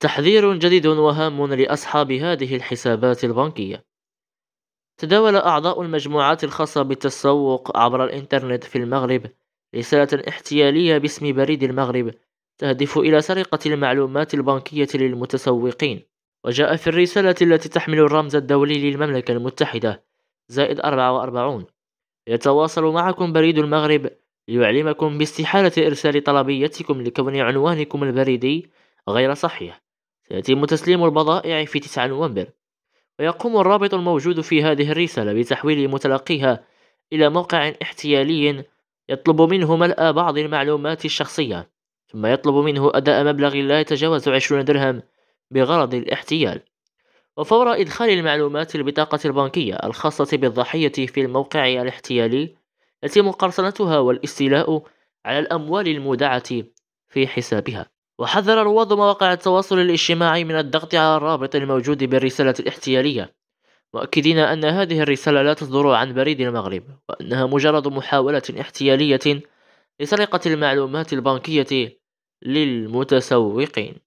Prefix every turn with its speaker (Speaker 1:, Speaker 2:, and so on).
Speaker 1: تحذير جديد وهام لأصحاب هذه الحسابات البنكية تداول أعضاء المجموعات الخاصة بالتسوق عبر الإنترنت في المغرب رسالة احتيالية باسم بريد المغرب تهدف إلى سرقة المعلومات البنكية للمتسوقين وجاء في الرسالة التي تحمل الرمز الدولي للمملكة المتحدة زائد 44 يتواصل معكم بريد المغرب ليعلمكم باستحالة إرسال طلبيتكم لكون عنوانكم البريدي غير صحيح سيتم تسليم البضائع في 9 نوفمبر ويقوم الرابط الموجود في هذه الرسالة بتحويل متلقيها إلى موقع احتيالي يطلب منه ملء بعض المعلومات الشخصية ثم يطلب منه أداء مبلغ لا يتجاوز 20 درهم بغرض الاحتيال وفور إدخال المعلومات البطاقة البنكية الخاصة بالضحية في الموقع الاحتيالي يتم قرصنتها والاستيلاء على الأموال المودعة في حسابها وحذر رواد مواقع التواصل الاجتماعي من الضغط على الرابط الموجود بالرسالة الاحتيالية مؤكدين أن هذه الرسالة لا تصدر عن بريد المغرب وأنها مجرد محاولة احتيالية لسرقة المعلومات البنكية للمتسوقين